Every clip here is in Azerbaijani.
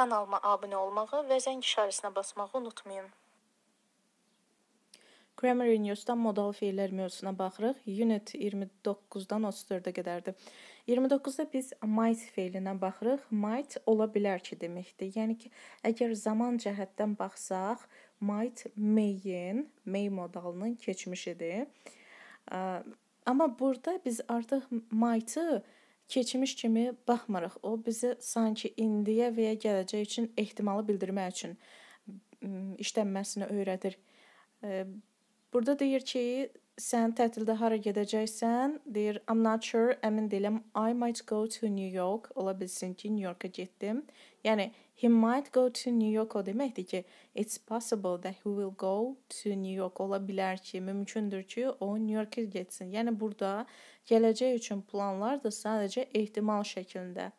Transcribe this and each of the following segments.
Kanalıma abunə olmağı və zəng işarəsinə basmağı unutmayın. Grammar News-dan modal feillər mövzusuna baxırıq. Unit 29-dan 34-ə qədərdir. 29-da biz might feilinə baxırıq. Might ola bilər ki deməkdir. Yəni ki, əgər zaman cəhətdən baxsaq, might may-in, may modalının keçmişidir. Amma burada biz artıq might-ı keçmiş kimi baxmırıq. O bizə sanki indiyə və ya gələcək üçün ehtimalı bildirmək üçün işlənməsini öyrədir. E, burada deyir ki, sən tətildə hara gedəcəksən? Deyir, I'm not sure, əmin deyiləm. I might go to New York. Ola bilsin ki, New Yorka getdim. Yəni he might go to New York o deməkdir ki, it's possible that he will go to New York. Ola bilər ki, mümkündür ki, o New Yorka getsin. Yəni burada gələcək üçün planlar da sadəcə ehtimal şəklində.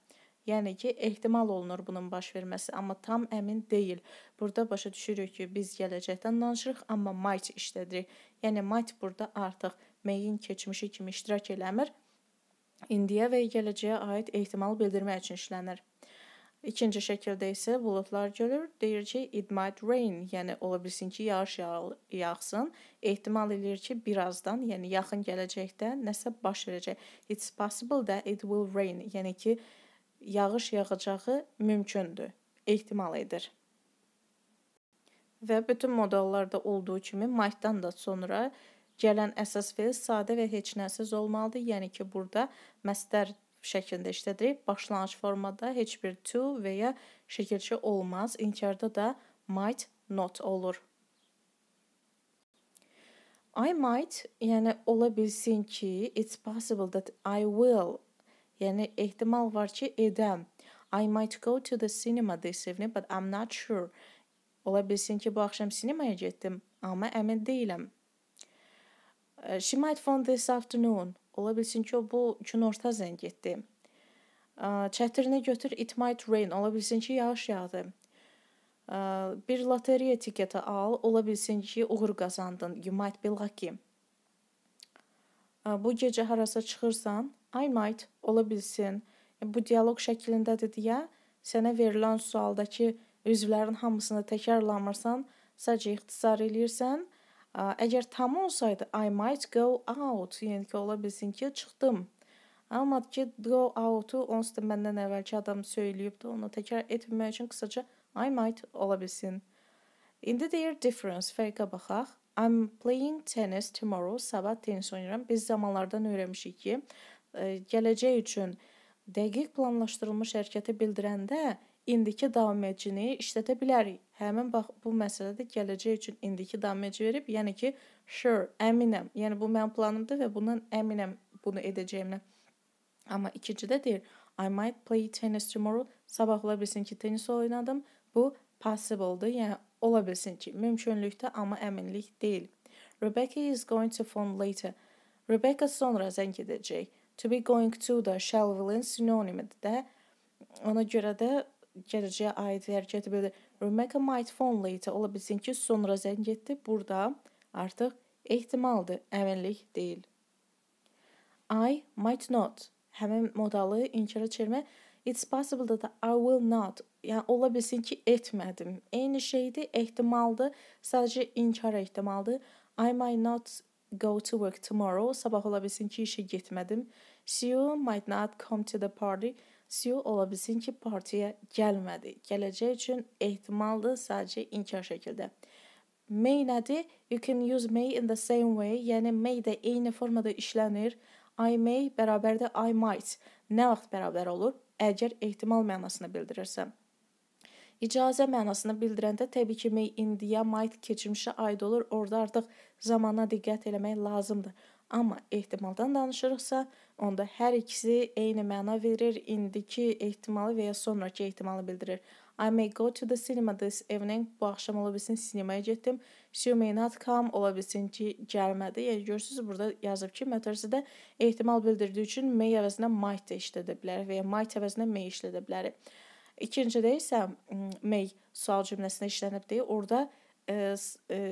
Yəni ki, ehtimal olunur bunun baş verməsi, amma tam əmin deyil. Burada başa düşürük ki, biz gələcəkdən danışırıq, amma might işlədirik. Yəni mat burada artıq məyin keçmişi kimi iştirak eləmir. İndiyə və gələcəyə aid ehtimal bildirmək üçün işlənir. İkinci şəkildə isə buludlar görür. Deyir ki, it might rain, yəni ola bilsin ki, yağış yağsın. Ehtimal eləyir ki, birazdan, yəni yaxın gələcəkdə nəsə baş verəcək. It's possible that it will rain, yəni ki, yağış yağacağı mümkündür. Ehtimal edir və bütün modallarda olduğu kimi maydan da sonra gələn əsas fe'l sadə və heçnəsiz olmalıdır. Yəni ki, burada məstər şəklində işlədirik. Başlanğıc formada heç bir to və ya şəkilçi olmaz. İnkarda da might not olur. I might, yəni ola bilsin ki, it's possible that I will, yəni ehtimal var ki, edəm. I might go to the cinema this evening, but I'm not sure. Ola bilsin ki, bu axşam sinemaya getdim, amma əmin deyiləm. She might phone this afternoon. Ola bilsin ki, o bu günorta zəng etdi. Çətirini götür, it might rain. Ola bilsin ki, yağış yağdı. Bir loteriya tiketi al, ola bilsin ki, uğur qazandın. You might be lucky. Bu gecə harasa çıxırsan, I might, ola bilsin. E, bu dialoq şəklindədir deyə sənə verilən sualdakı ki, üzvlərin hamısını təkrarlamırsan, sadəcə ixtisar eləyirsən. Əgər tam olsaydı I might go out, yəni ki, ola bilsin ki, çıxdım. Amma ki, go out-u onsuz da məndən əvvəlki adam söyləyibdi, onu təkrar etmək üçün qısaca I might ola bilsin. İndi deyir difference, fərqə baxaq. I'm playing tennis tomorrow. Sabah tennis oynayıram. Biz zamanlardan öyrənmişik ki, e, gələcək üçün dəqiq planlaşdırılmış hərəkəti bildirəndə indiki davamiyacını işlədə bilərik. Həmin bax bu məsələdə gələcək üçün indiki davamiyac verib, yəni ki, sure, əminəm. Yəni bu mənim planımdır və bundan əminəm bunu edəcəyimə. Amma ikincidə deyir, I might play tennis tomorrow. Sabah ola bilsin ki, tennis oynadım. Bu possible-dır. Yəni ola bilsin ki, mümkünlükdə, amma əminlik deyil. Rebecca is going to phone later. Rebecca sonra zəng edəcək. To be going to da shall will-in sinonimidir də. Ona görə də gələcəyə aid hərəkət belə Rebecca might phone later ola bilsin ki, sonra zəng etdi. Burada artıq ehtimaldır, əminlik deyil. I might not. Həmin modalı inkara çevirmə it's possible that I will not. Yəni ola bilsin ki, etmədim. Eyni şeydir, ehtimaldır, sadəcə inkar ehtimaldır. I might not go to work tomorrow. Sabah ola bilsin ki, işə getmədim. She might not come to the party. CEO ola bilsin ki, partiya gəlmədi. Gələcək üçün ehtimaldır, sadəcə inkar şəkildə. May nədir? You can use may in the same way. Yəni may də eyni formada işlənir. I may bərabərdə I might. Nə vaxt bərabər olur? Əgər ehtimal mənasını bildirirsə. İcazə mənasını bildirəndə təbii ki, may indiyə might keçmişə aid olur. Orda artıq zamana diqqət eləmək lazımdır. Amma ehtimaldan danışırıqsa, onda hər ikisi eyni məna verir, indiki ehtimalı və ya sonrakı ehtimalı bildirir. I may go to the cinema this evening. Bu axşam ola bilsin sinemaya getdim. She may not come. Ola bilsin ki, gəlmədi. Yəni görürsüz burada yazıb ki, mətrsdə ehtimal bildirdiyi üçün may əvəzinə might da işlədə bilər və ya might əvəzinə may işlədə bilər. İkincidə isə may sual cümləsində işlənibdir. Orda e, e,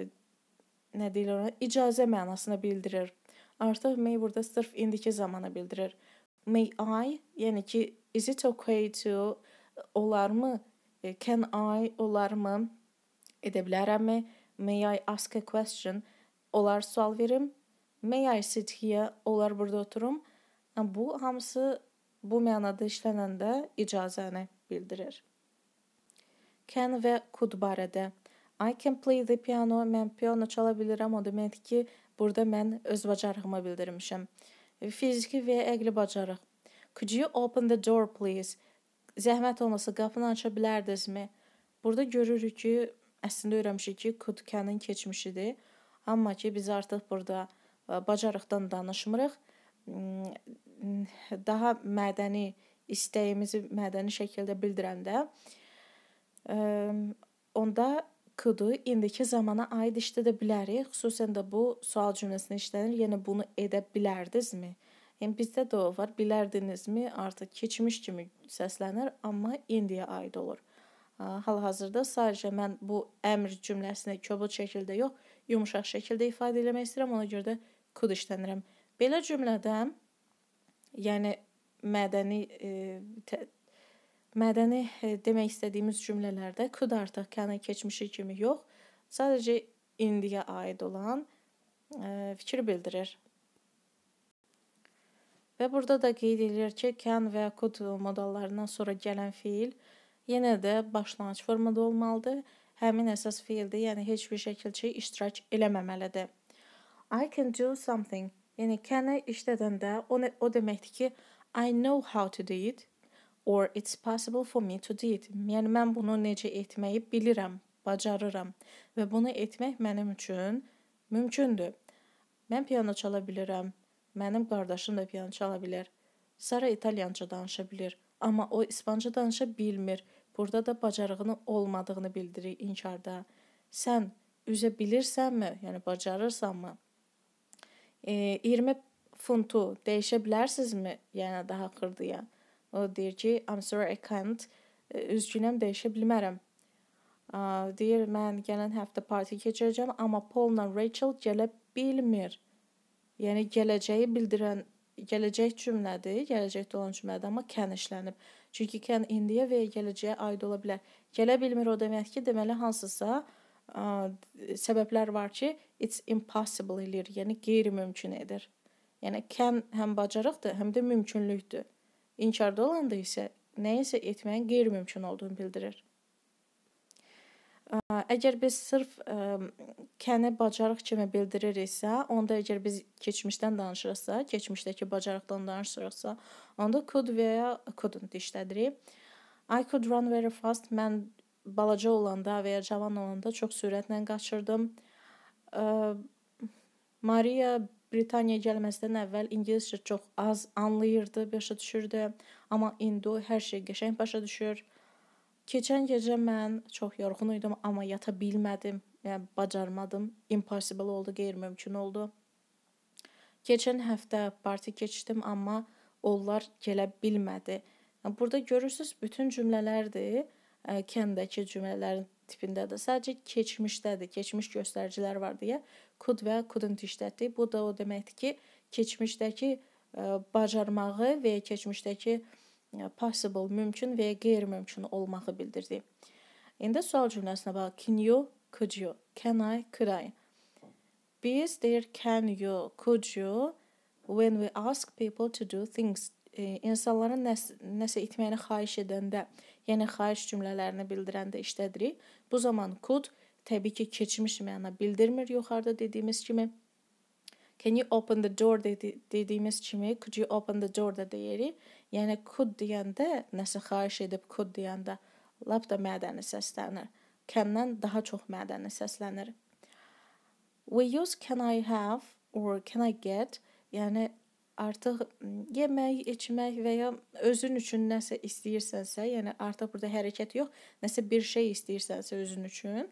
nə deyirlər ona? İcazə mənasını bildirir. Artıq may burada sırf indiki zamanı bildirir. May I, yəni ki, is it okay to olarmı? E, can I olarmı? Edə bilərəmmi? May I ask a question? Olar sual verim? May I sit here? Olar burada oturum? Hə, bu hamısı bu mənada işlənəndə icazəni bildirir. Can və could barədə I can play the piano, mən piano çala bilirəm, o deməkdir ki, Burada mən öz bacarığımı bildirmişəm. Fiziki və əqli bacarıq. Could you open the door please? Zəhmət olmasa qapını aça bilərdinizmi? Burada görürük ki, əslində öyrənmişik ki, could-can-ın keçmişidir. Amma ki biz artıq burada e, bacarıqdan danışmırıq. Hmm, daha mədəni istəyimizi mədəni şəkildə bildirəndə e, onda could-u indiki zamana aid işlədə bilərik. Xüsusən də bu sual cümləsinə işlənir. Yəni bunu edə bilərdinizmi? Yəni bizdə də o var. Bilərdinizmi artıq keçmiş kimi səslənir, amma indiyə aid olur. Hal-hazırda sadəcə mən bu əmr cümləsini kobud şəkildə yox, yumşaq şəkildə ifadə etmək istəyirəm. Ona görə də could işlənirəm. Belə cümlədə yəni mədəni e, mədəni e, demək istədiyimiz cümlələrdə could artıq can-a keçmişi kimi yox, sadəcə indiyə aid olan e, fikir bildirir. Və burada da qeyd edilir ki, can və could modallarından sonra gələn fiil yenə də başlanğıc formada olmalıdır. Həmin əsas fiildir, yəni heç bir şəkilçi iştirak eləməməlidir. I can do something. Yəni can-ı işlədəndə o, o deməkdir ki, I know how to do it or it's possible for me to do it. Yəni mən bunu necə etməyi bilirəm, bacarıram və bunu etmək mənim üçün mümkündür. Mən piano çala bilirəm. Mənim qardaşım da piano çala bilər. Sara italyanca danışa bilər, amma o ispanca danışa bilmir. Burada da bacarığının olmadığını bildirir inkarda. Sən üzə bilirsənmi? Yəni bacarırsanmı? E, 20 funtu dəyişə bilərsinizmi? Yəni daha xırdıya. O deyir ki, I'm sorry I can't. E, üzgünəm, dəyişə bilmərəm. Deyir, mən gələn həftə parti keçirəcəm, amma Paul-la Rachel gələ bilmir. Yəni gələcəyi bildirən gələcək cümlədir, gələcəkdə olan cümlədir, amma can işlənib. Çünki can indiyə və ya gələcəyə aid ola bilər. Gələ bilmir o demək ki, deməli hansısa ə, səbəblər var ki, it's impossible eləyir, yəni qeyri-mümkün edir. Yəni can həm bacarıqdır, həm də mümkünlükdür. İnkarda olanda isə nəyisə etməyin qeyri-mümkün olduğunu bildirir. Əgər biz sırf ə, kəni bacarıq kimi bildiririksə, onda əgər biz keçmişdən danışırıqsa, keçmişdəki bacarıqdan danışırıqsa, onda could və ya couldn't işlədirik. I could run very fast. Mən balaca olanda və ya cavan olanda çox sürətlə qaçırdım. Ə, Maria Britaniya gəlməzdən əvvəl ingiliscə çox az anlayırdı, başa düşürdü, amma indi hər şey qəşəng başa düşür. Keçən gecə mən çox yorğun idim, amma yata bilmədim, yəni bacarmadım. Impossible oldu, qeyri-mümkün oldu. Keçən həftə parti keçdim, amma onlar gələ bilmədi. Burada görürsüz bütün cümlələrdir, e, kəndəki cümlələrin tipindədir. Sadəcə keçmişdədir, keçmiş göstəricilər var deyə could və couldn't işlətdik. Bu da o deməkdir ki, keçmişdəki e, bacarmağı və keçmişdəki e, possible, mümkün və ya qeyri-mümkün olmağı bildirdi. İndi sual cümləsinə bax. Can you, could you, can I, could I? Biz deyir can you, could you when we ask people to do things e, insanların nəsə, nəsə etməyini xahiş edəndə, yəni xahiş cümlələrini bildirəndə işlədirik. Bu zaman could təbii ki, keçmiş məna yəni bildirmir yuxarıda dediyimiz kimi. Can you open the door dedi, dediyimiz kimi could you open the door da deyirik. Yəni could deyəndə nəsə xahiş edib could deyəndə lap da mədəni səslənir. Can-dan daha çox mədəni səslənir. We use can I have or can I get Yəni artıq yemək, içmək və ya özün üçün nəsə istəyirsənsə, yəni artıq burada hərəkət yox, nəsə bir şey istəyirsənsə özün üçün,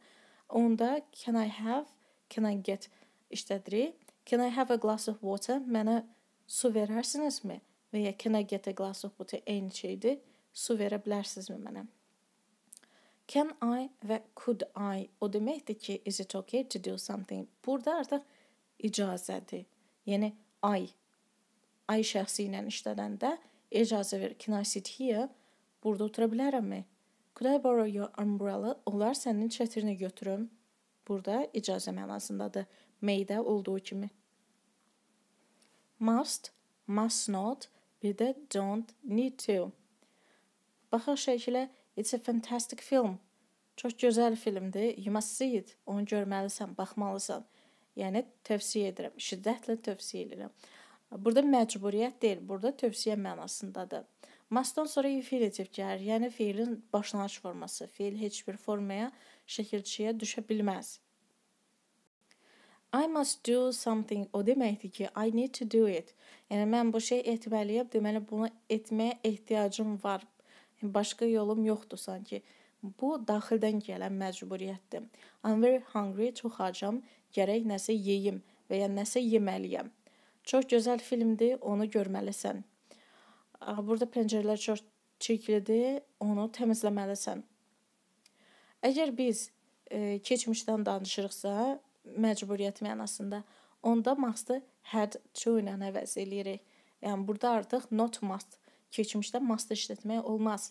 onda can I have, can I get işlədirik. Can I have a glass of water? Mənə su verərsinizmi? Və ya can I get a glass of water? Eyni şeydir. Su verə bilərsinizmi mənə? Can I və could I o deməkdir ki, is it okay to do something? Burada artıq icazədir. Yəni I ay şəxsi ilə işlədəndə icazə ver. Can I sit here? Burada otura bilərəmmi? Could I borrow your umbrella? Onlar sənin çətirini götürüm. Burada icazə mənasındadır. May-də olduğu kimi. Must, must not, bir də don't, need to. Baxaq şəkilə, it's a fantastic film. Çox gözəl filmdir. You must see it. Onu görməlisən, baxmalısan. Yəni tövsiyə edirəm. Şiddətlə tövsiyə edirəm. Burada məcburiyyət deyil, burada tövsiyə mənasındadır. Masdan sonra infinitiv gəlir, yəni fiilin başlanğıc forması. Fiil heç bir formaya, şəkilçiyə düşə bilməz. I must do something o deməkdir ki, I need to do it. Yəni mən bu şey etməliyəm, deməli bunu etməyə ehtiyacım var. Yəni başqa yolum yoxdur sanki. Bu daxildən gələn məcburiyyətdir. I'm very hungry, çox acam, gərək nəsə yeyim və ya nəsə yeməliyəm. Çox gözəl filmdir, onu görməlisən. Burada pəncərələr çox çirklidir, onu təmizləməlisən. Əgər biz e, keçmişdən danışırıqsa, məcburiyyət mənasında, onda must-ı had e to ilə əvəz eləyirik. Yəni burada artıq not must, keçmişdə must işlətmək olmaz.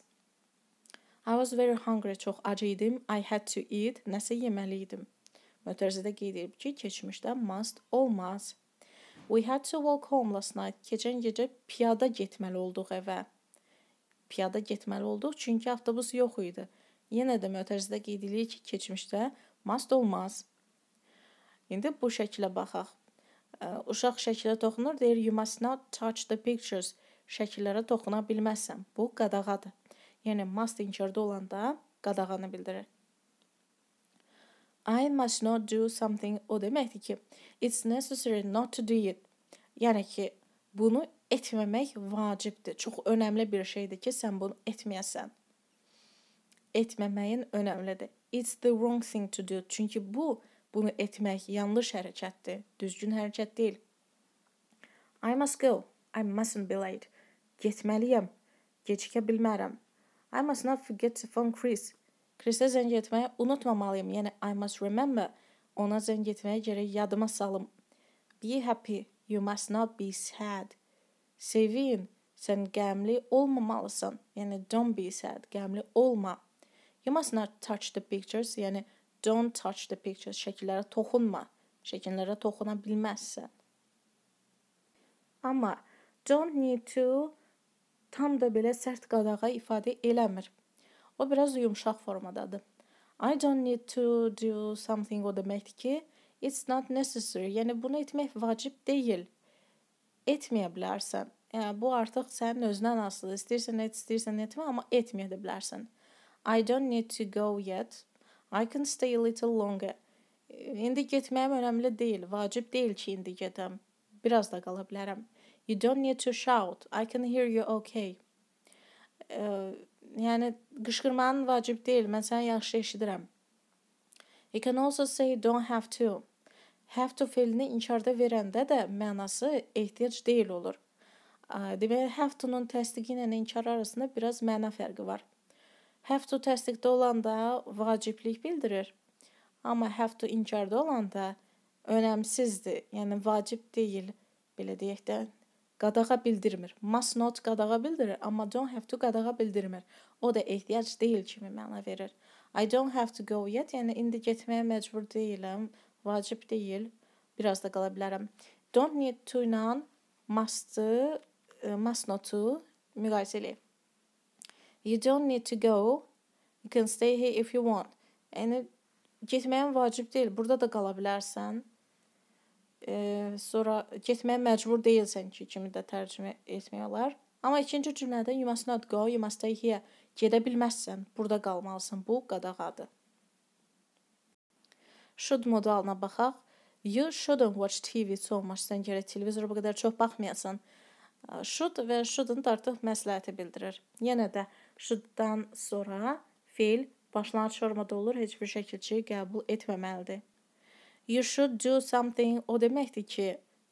I was very hungry, çox acı idim. I had to eat, nəsə yeməli idim. Mötərizədə qeyd edib ki, keçmişdə must olmaz. We had to walk home last night. Keçən gecə piyada getməli olduq evə. Piyada getməli olduq çünki avtobus yox idi. Yenə də mötərizədə qeyd edirik ki, keçmişdə mast olmaz. İndi bu şəklə baxaq. Uşaq şəklə toxunur, deyir you must not touch the pictures. Şəkillərə toxuna bilməzsən. Bu qadağadır. Yəni must inkərdə olanda qadağanı bildirir. I must not do something o deməkdir ki, it's necessary not to do it. Yəni ki, bunu etməmək vacibdir. Çox önəmli bir şeydir ki, sən bunu etməyəsən. Etməməyin önəmlidir. It's the wrong thing to do. Çünki bu bunu etmək yanlış hərəkətdir, düzgün hərəkət deyil. I must go. I mustn't be late. Getməliyəm. Gecikə bilmərəm. I must not forget to phone Chris. Krisə zəng etməyi unutmamalıyım. Yəni I must remember. Ona zəng etməyə gərək yadıma salım. Be happy. You must not be sad. Sevin. Sən qəmli olmamalısan. Yəni don't be sad. Qəmli olma. You must not touch the pictures. Yəni don't touch the pictures. Şəkillərə toxunma. Şəkillərə toxuna bilməzsən. Amma don't need to tam da belə sərt qadağa ifadə eləmir. O biraz da yumşaq formadadır. I don't need to do something o deməkdir ki, it's not necessary. Yəni bunu etmək vacib deyil. Etməyə bilərsən. Yəni bu artıq sənin özündən asılıdır. İstəyirsən et, istəyirsən etmə, amma etməyə də bilərsən. I don't need to go yet. I can stay a little longer. İndi getməyim önəmli deyil. Vacib deyil ki, indi gedəm. Biraz da qala bilərəm. You don't need to shout. I can hear you okay. Yəni qışqırmağın vacib deyil. Mən səni yaxşı eşidirəm. You can also say don't have to. Have to felini inkarda verəndə də mənası ehtiyac deyil olur. Deməli, have to-nun təsdiqi ilə inkar arasında biraz məna fərqi var. Have to təsdiqdə olanda vaciblik bildirir. Amma have to inkarda olanda önəmsizdir, yəni vacib deyil, belə deyək də qadağa bildirmir. Must not qadağa bildirir, amma don't have to qadağa bildirmir. O da ehtiyac deyil kimi məna verir. I don't have to go yet, yəni indi getməyə məcbur deyiləm, vacib deyil, biraz da qala bilərəm. Don't need to ilə must-ı, e, must not-u müqayisə eləyib. You don't need to go. You can stay here if you want. Yəni getməyin vacib deyil. Burada da qala bilərsən e, sonra getməyə məcbur deyilsən ki, kimi də tərcümə etmək olar. Amma ikinci cümlədə you must not go, you must stay here. Gedə bilməzsən, burada qalmalısan. Bu qadağadır. Should modalına baxaq. You shouldn't watch TV so much. Sən gərək televizora bu qədər çox baxmayasan. Should və shouldn't artıq məsləhəti bildirir. Yenə də should-dan sonra fiil başlanğıc formada olur, heç bir şəkilçi qəbul etməməlidir. You should do something o deməkdir ki,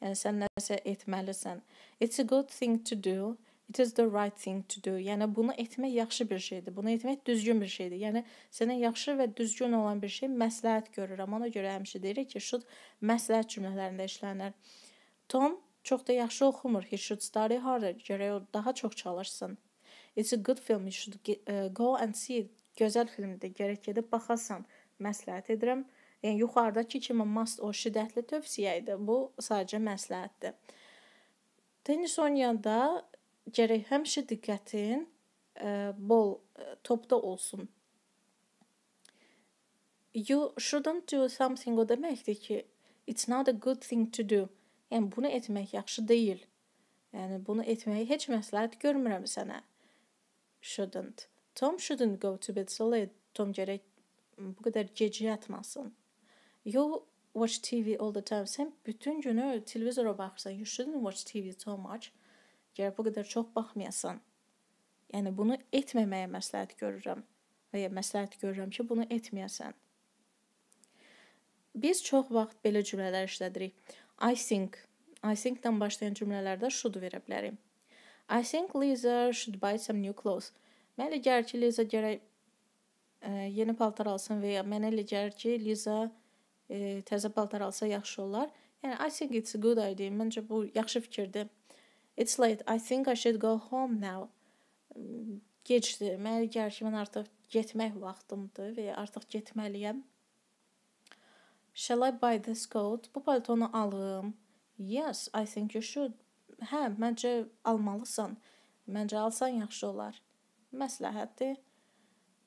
yəni sən nəsə etməlisən. It's a good thing to do. It is the right thing to do. Yəni bunu etmək yaxşı bir şeydir. Bunu etmək düzgün bir şeydir. Yəni sənə yaxşı və düzgün olan bir şey məsləhət görürəm. Ona görə həmişə deyirik ki, should məsləhət cümlələrində işlənir. Tom çox da yaxşı oxumur. He should study harder. Gərək o daha çox çalışsın. It's a good film. You should uh, go and see it. Gözəl filmdir. Gərək gedib baxasan. Məsləhət edirəm. Yəni yuxarıdakı kimi mast o şiddətli tövsiyə idi. Bu sadəcə məsləhətdir. Tennis oynayanda gərək həmişə diqqətin ə, e, bol ə, e, topda olsun. You shouldn't do something o deməkdir ki, it's not a good thing to do. Yəni bunu etmək yaxşı deyil. Yəni bunu etməyi heç məsləhət görmürəm sənə. Shouldn't. Tom shouldn't go to bed so late. Tom gərək bu qədər gecə yatmasın you watch TV all the time. Sən bütün günü televizora baxırsan. You shouldn't watch TV so much. Gərək bu qədər çox baxmayasan. Yəni bunu etməməyə məsləhət görürəm və ya məsləhət görürəm ki, bunu etməyəsən. Biz çox vaxt belə cümlələr işlədirik. I think, I think-dan başlayan cümlələrdə should verə bilərik. I think Lisa should buy some new clothes. Mən elə gəlir ki, Lisa gərək ə, e, yeni paltar alsın və ya mən elə gəlir ki, Lisa e, təzə paltar alsa yaxşı olar. Yəni I think it's a good idea. Məncə bu yaxşı fikirdir. It's late. I think I should go home now. Gecdir. Mənə gəlir ki, mən artıq getmək vaxtımdır və ya artıq getməliyəm. Shall I buy this coat? Bu paltonu alım. Yes, I think you should. Hə, məncə almalısan. Məncə alsan yaxşı olar. Məsləhətdir.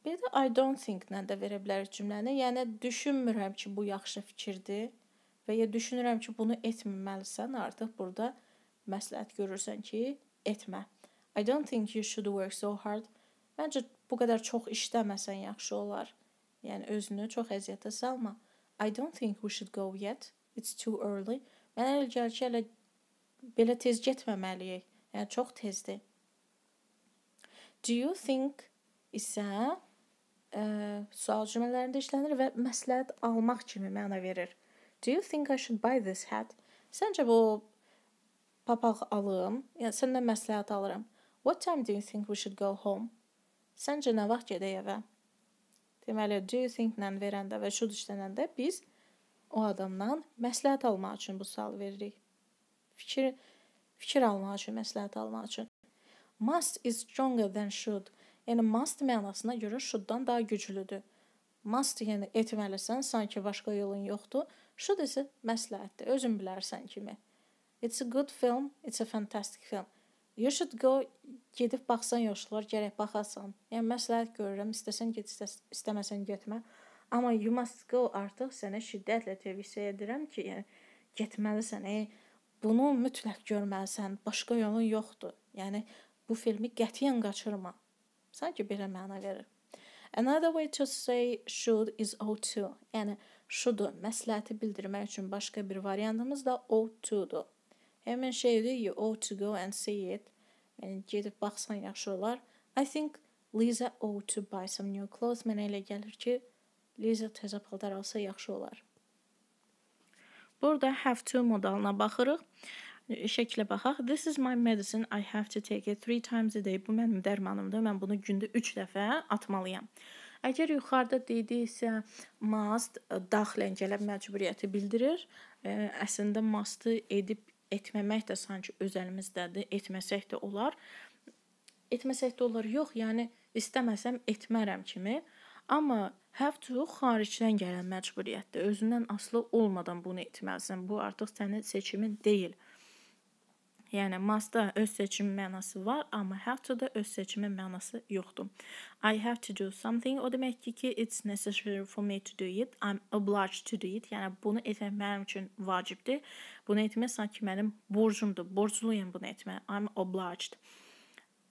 Bir də I don't think-lə də verə bilərik cümləni. Yəni düşünmürəm ki, bu yaxşı fikirdir və ya düşünürəm ki, bunu etməməlisən, artıq burada məsləhət görürsən ki, etmə. I don't think you should work so hard. Məncə bu qədər çox işləməsən yaxşı olar. Yəni özünü çox əziyyətə salma. I don't think we should go yet. It's too early. Mənə elə gəlir ki, elə belə tez getməməliyik. Yəni çox tezdir. Do you think isə ə, sual cümlələrində işlənir və məsləhət almaq kimi məna verir. Do you think I should buy this hat? Səncə bu papaq alım? Yəni səndən məsləhət alıram. What time do you think we should go home? Səncə nə vaxt gedək evə? Deməli, do you think-lə verəndə və should işlənəndə biz o adamdan məsləhət almaq üçün bu sualı veririk. Fikir fikir almaq üçün, məsləhət almaq üçün. Must is stronger than should. Yəni must mənasına görə shoulddan daha güclüdür. Must yəni etməlisən, sanki başqa yolun yoxdur. Should isə məsləhətdir, özün bilərsən kimi. It's a good film, it's a fantastic film. You should go gedib baxsan yoxsullar, gərək baxasan. Yəni məsləhət görürəm, istəsən get, istəs istəməsən getmə. Amma you must go artıq sənə şiddətlə tövsiyə edirəm ki, yəni getməlisən. Ey, bunu mütləq görməlisən. Başqa yolun yoxdur. Yəni bu filmi qətiyyən qaçırma. Sadece birə məna verir. Another way to say should is ought to. Yəni şudur. Məsləhəti bildirmək üçün başqa bir variantımız da ought to-dur. Həmin şeydir, you ought to go and see it. Yəni gedib baxsan yaxşı olar. I think Lisa ought to buy some new clothes. Mənə elə gəlir ki, Liza təzə paltar alsa yaxşı olar. Burada have to modalına baxırıq şəklə baxaq. This is my medicine. I have to take it three times a day. Bu mənim dərmanımdır. Mən bunu gündə 3 dəfə atmalıyam. Əgər yuxarıda dediksə, must e, daxilən gələn məcburiyyəti bildirir. Ə, e, əslində must-ı edib etməmək də sanki öz əlimizdədir. Etməsək də olar. Etməsək də olar. Yox, yəni istəməsəm etmərəm kimi. Amma have to xaricdən gələn məcburiyyətdir. Özündən asılı olmadan bunu etməlisən. Bu artıq sənin seçimin deyil. Yəni must-da öz seçim mənası var, amma have-to-da öz seçimin mənası yoxdur. I have to do something o deməkdir ki, it's necessary for me to do it. I'm obliged to do it. Yəni bunu etmək mənim üçün vacibdir. Bunu etmək sanki mənim borcumdur. Borcluyam bunu etməyə. I'm obliged.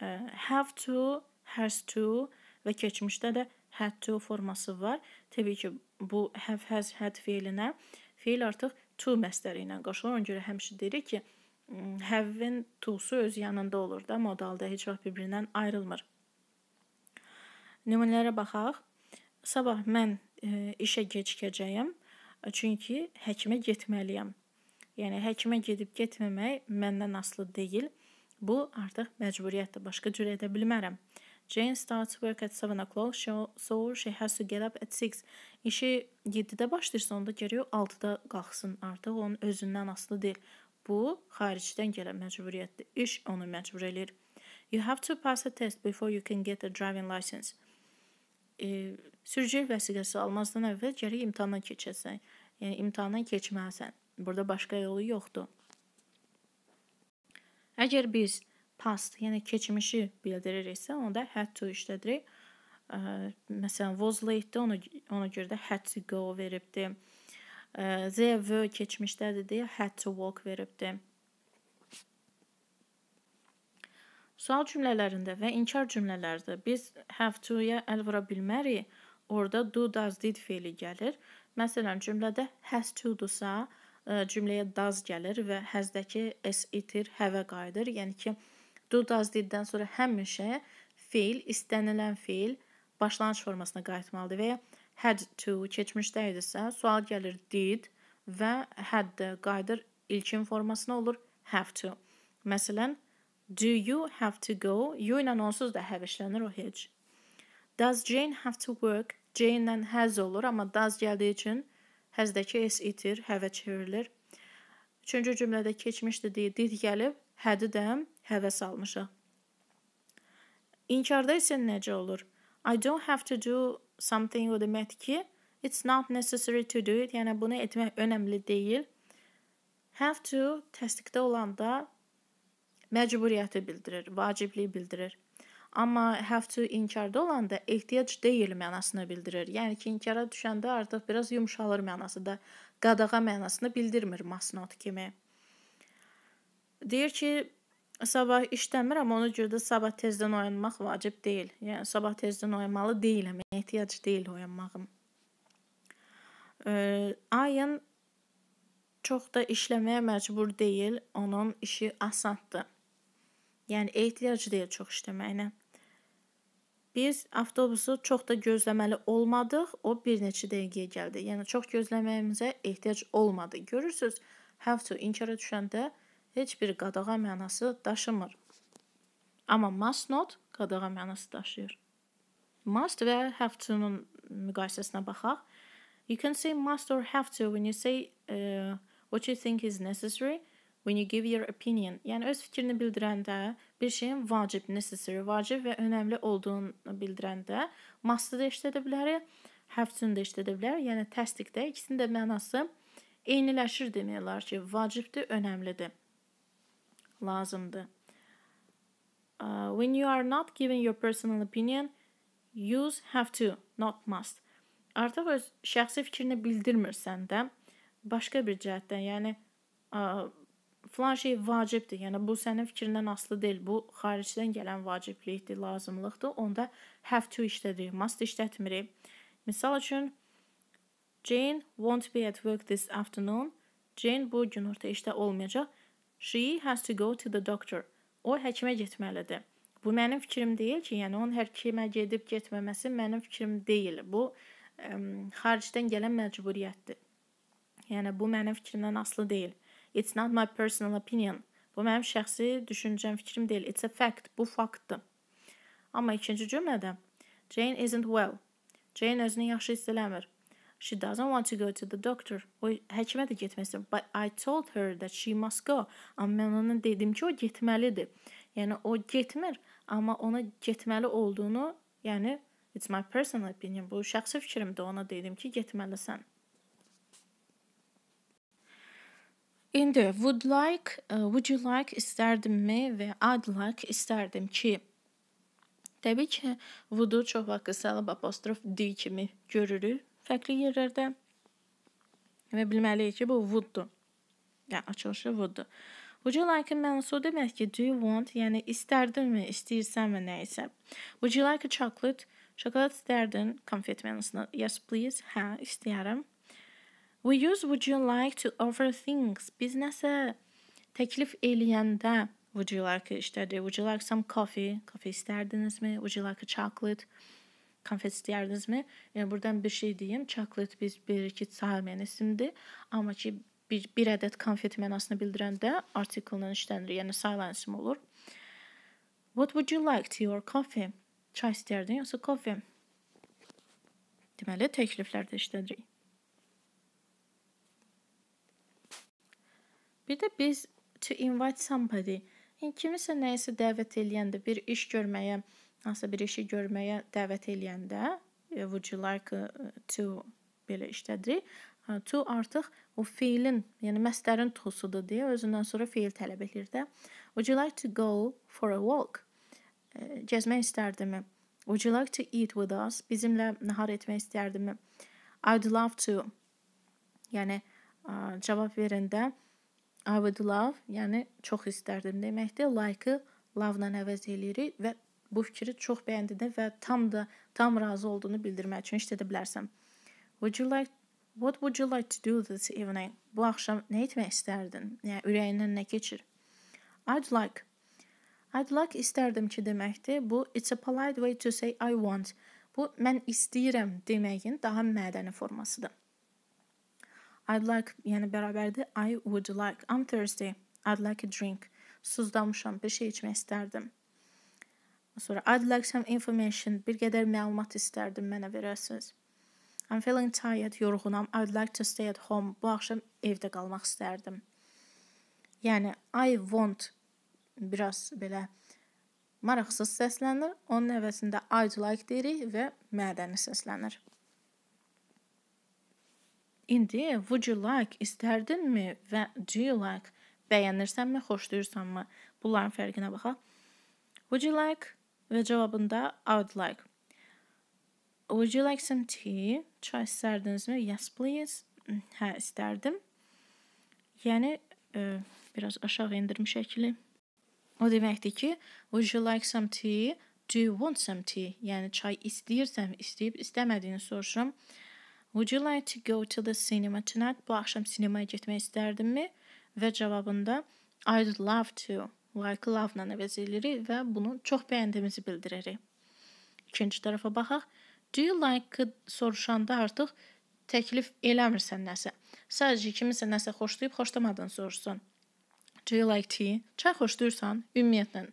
Uh, have to, has to və keçmişdə də had to forması var. Təbii ki, bu have has had feilinə feil artıq to məstəri ilə qoşulur. Ona görə həmişə deyirik ki, Həvvin tuğsu öz yanında olur da modalda heç vaxt bir-birindən ayrılmır. Nümunələrə baxaq. Sabah mən e, işə gecikəcəyəm, e, çünki həkimə getməliyəm. Yəni həkimə gedib getməmək məndən asılı deyil. Bu artıq məcburiyyətdir. Başqa cür edə bilmərəm. Jane starts work at 7 o'clock, so she has to get up at 6. İşi 7-də başlayırsa, onda gərək 6-da qalxsın. Artıq onun özündən asılı deyil. Bu, xaricdən gələn məcburiyyətdir. İş onu məcbur eləyir. You have to pass a test before you can get a driving license. E, sürücülük vəsiqəsi almazdan əvvəl gərək imtahandan keçəsən. Yəni imtahandan keçməlisən. Burada başqa yolu yoxdur. Əgər biz past, yəni keçmişi bildiririksə, onda had to işlədirik. E, məsələn, was late-də ona ona görə də had to go veribdi. Z V keçmişdədir deyə had to walk veribdi. Sual cümlələrində və inkar cümlələrində biz have to-ya əl vura bilmərik. Orada do, does, did feili gəlir. Məsələn, cümlədə has to-dusa, e, cümləyə does gəlir və has-dakı s itir, have-ə qayıdır. Yəni ki, do, does, did-dən sonra həmişə feil, istənilən feil başlanğıc formasına qayıtmalıdır və ya had to keçmişdə idisə, sual gəlir did və had də qayıdır ilkin formasına olur have to. Məsələn, do you have to go? You ilə onsuz da have işlənir o heç. Does Jane have to work? Jane ilə has olur, amma does gəldiyi üçün has-dakı s itir, have-ə çevrilir. Üçüncü cümlədə keçmişdi deyə did gəlib, had-i də have-ə salmışıq. İnkarda isə necə olur? I don't have to do something o demək ki, it's not necessary to do it, yəni bunu etmək önəmli deyil. Have to təsdiqdə olanda məcburiyyəti bildirir, vacibliyi bildirir. Amma have to inkarda olanda ehtiyac deyil mənasını bildirir. Yəni ki, inkara düşəndə artıq biraz yumşalır mənası da, qadağa mənasını bildirmir masnot kimi. Deyir ki, sabah işləmirəm, ona görə də sabah tezdən oyanmaq vacib deyil. Yəni sabah tezdən oyanmalı deyiləm. Yəni ehtiyac deyil oyanmağım. E, ayın çox da işləməyə məcbur deyil. Onun işi asandır. Yəni ehtiyac deyil çox işləməyinə. Biz avtobusu çox da gözləməli olmadıq. O bir neçə dəqiqəyə gəldi. Yəni çox gözləməyimizə ehtiyac olmadı. Görürsüz, have to inkara düşəndə heç bir qadağa mənası daşımır. Amma must not qadağa mənası daşıyır. Must və have to-nun müqayisəsinə baxaq. You can say must or have to when you say uh, what you think is necessary when you give your opinion. Yəni öz fikrini bildirəndə bir şeyin vacib, necessary, vacib və önəmli olduğunu bildirəndə must-ı da işlədə bilərik, have-to-nu da işlədə bilərik. Yəni təsdiqdə ikisinin də mənası eyniləşir demək olar ki, vacibdir, önəmlidir lazımdı. Uh, when you are not giving your personal opinion, use have to, not must. Artıq öz şəxsi fikrini bildirmirsən də başqa bir cəhətdən, yəni uh, filan şey vacibdir. Yəni bu sənin fikrindən aslı deyil. Bu xaricdən gələn vaciblikdir, lazımlıqdır. Onda have to işlədirik, must işlətmirik. Məsəl üçün Jane won't be at work this afternoon. Jane bu gün orta işdə olmayacaq. She has to go to the doctor. O həkimə getməlidir. Bu mənim fikrim deyil ki, yəni onun həkimə gedib getməməsi mənim fikrim deyil. Bu ə, xaricdən gələn məcburiyyətdir. Yəni bu mənim fikrimdən aslı deyil. It's not my personal opinion. Bu mənim şəxsi düşüncəm, fikrim deyil. It's a fact. Bu faktdır. Amma ikinci cümlədə Jane isn't well. Jane özünü yaxşı hiss eləmir. She doesn't want to go to the doctor. O həkimə də getmək istəyir. But I told her that she must go. Amma mən ona dedim ki, o getməlidir. Yəni o getmir, amma ona getməli olduğunu, yəni it's my personal opinion. Bu şəxsi fikrimdir. Ona dedim ki, getməlisən. İndi would like, uh, would you like istərdimmi və I'd like istərdim ki Təbii ki, would-u çox vaxt qısalıb apostrof d kimi görürük fərqli yerlərdə və bilməliyik ki, bu would-dur. Yəni açılışı would-dur. Would you like a mensu demək ki, do you want, yəni istərdinmi, istəyirsən və nə isə. Would you like a chocolate? Şokolad istərdin, konfet menusuna. Yes, please. Hə, istəyərəm. We use would you like to offer things. Biz nəsə təklif eləyəndə would you like işlədir. Would you like some coffee? Coffee mi? Would you like a chocolate? konfet istərdiniz mi? Yəni buradan bir şey diyeyim. Chocolate biz bir-iki sahə mənasında, amma ki bir, bir ədəd konfet mənasını bildirəndə artikulla işlənilir, yəni silence olur. What would you like to your coffee? Çay istərdin yoxsa kofe? Deməli, təkliflərdə işlədirik. Bir de biz to invite somebody, yəni kimisə nəyisə dəvət eləyəndə bir iş görmeye. hansısa bir işi görməyə dəvət eləyəndə e, would you like e, to belə işlədirik. E, to artıq o feilin, yəni məsdərin tosudur deyə özündən sonra feil tələb eləyir də. Would you like to go for a walk? Gəzmək istərdimi? Would you like to eat with us? Bizimlə nahar etmək istərdimi? I'd love to. Yəni cavab verəndə I would love, yəni çox istərdim deməkdir. Like-ı love-la əvəz eləyirik və bu fikri çox bəyəndiyini və tam da tam razı olduğunu bildirmək üçün işlədə bilərsən. Would you like What would you like to do this evening? Bu axşam nə etmək istərdin? Yəni ürəyindən nə keçir? I'd like. I'd like istərdim ki deməkdir. Bu it's a polite way to say I want. Bu mən istəyirəm deməyin daha mədəni formasıdır. I'd like, yəni bərabərdir I would like. I'm thirsty. I'd like a drink. Suzdamışam, bir şey içmək istərdim. Sonra I'd like some information. Bir qədər məlumat istərdim mənə verəsiniz. I'm feeling tired. Yorğunam. I'd like to stay at home. Bu axşam evdə qalmaq istərdim. Yəni I want biraz belə maraqsız səslənir. Onun əvəzində I'd like deyirik və mədəni səslənir. İndi would you like istərdinmi və do you like bəyənirsənmi, xoşlayırsanmı? Bunların fərqinə baxaq. Would you like Və cavabında I would like. Would you like some tea? Çay istərdinizmi? Yes, please. Mm, hə, istərdim. Yəni ə, e, biraz aşağı endirim şəkli. O deməkdir ki, would you like some tea? Do you want some tea? Yəni çay istəyirsən, istəyib istəmədiyini soruşuram. Would you like to go to the cinema tonight? Bu axşam sinemaya getmək istərdinmi? Və cavabında I would love to. Like Love-la əvəz edirik və bunu çox bəyəndiyimizi bildiririk. İkinci tərəfə baxaq. Do you like-ı soruşanda artıq təklif eləmirsən nəsə. Sadəcə kiminsə nəsə xoşlayıb xoşlamadığını soruşsun. Do you like tea? Çay xoşlayırsan? Ümumiyyətlə.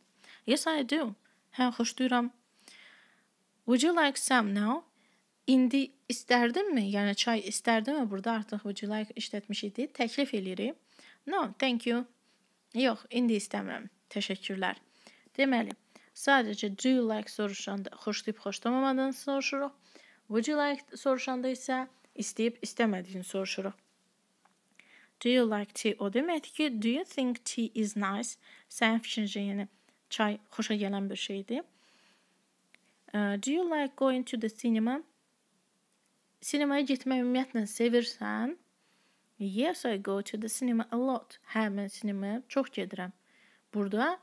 Yes, I do. Hə, xoşlayıram. Would you like some now? İndi istərdinmi? Yəni çay istərdinmi? Burada artıq would you like işlətmişik. Təklif eləyirik. No, thank you. Yox, indi istəmirəm. Təşəkkürlər. Deməli, sadəcə do you like soruşanda xoşlayıb xoşlamamadığını soruşuruq. Would you like soruşanda isə istəyib istəmədiyini soruşuruq. Do you like tea? O deməkdir ki, do you think tea is nice? Sənin fikrincə, yəni çay xoşa gələn bir şeydir. Uh, do you like going to the cinema? Sinemaya getmək ümumiyyətlə sevirsən? Yes, I go to the cinema a lot. Hə, mən sinemaya çox gedirəm. Burada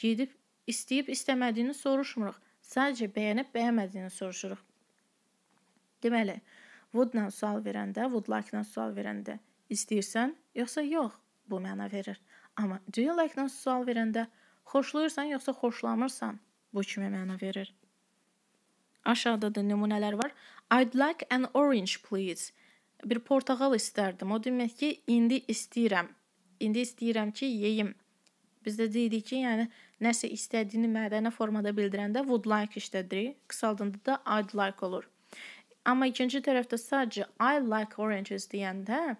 gedib istəyib istəmədiyini soruşmuruq. Sadəcə bəyənib bəyənmədiyini soruşuruq. Deməli, would-la sual verəndə, would like-la sual verəndə istəyirsən, yoxsa yox bu məna verir. Amma do you like-la sual verəndə xoşlayırsan yoxsa xoşlamırsan bu kimi məna verir. Aşağıda da nümunələr var. I'd like an orange, please bir portağal istərdim. O demək ki, indi istəyirəm. İndi istəyirəm ki, yeyim. Biz də deyirik ki, yəni nəsə istədiyini mədəni formada bildirəndə would like işlədirik. Qısaldanda da I'd like olur. Amma ikinci tərəfdə sadəcə I like oranges deyəndə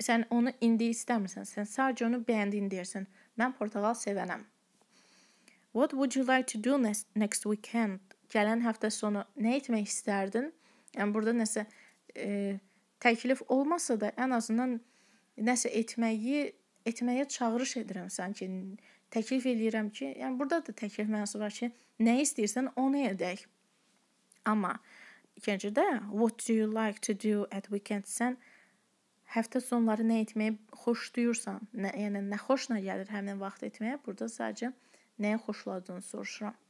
sən onu indi istəmirsən. Sən sadəcə onu bəyəndin deyirsən. Mən portağal sevənəm. What would you like to do next, next weekend? Gələn həftə sonu nə etmək istərdin? Yəni burada nəsə e, təklif olmasa da ən azından nəsə etməyi etməyə çağırış edirəm sanki təklif eləyirəm ki, yəni burada da təklif mənası var ki, nə istəyirsən onu edək. Amma ikincidə what do you like to do at weekend sən həftə sonları nə etməyi xoşlayırsan, nə, yəni nə xoşuna gəlir həmin vaxt etməyə, burada sadəcə nəyi xoşladığını soruşuram.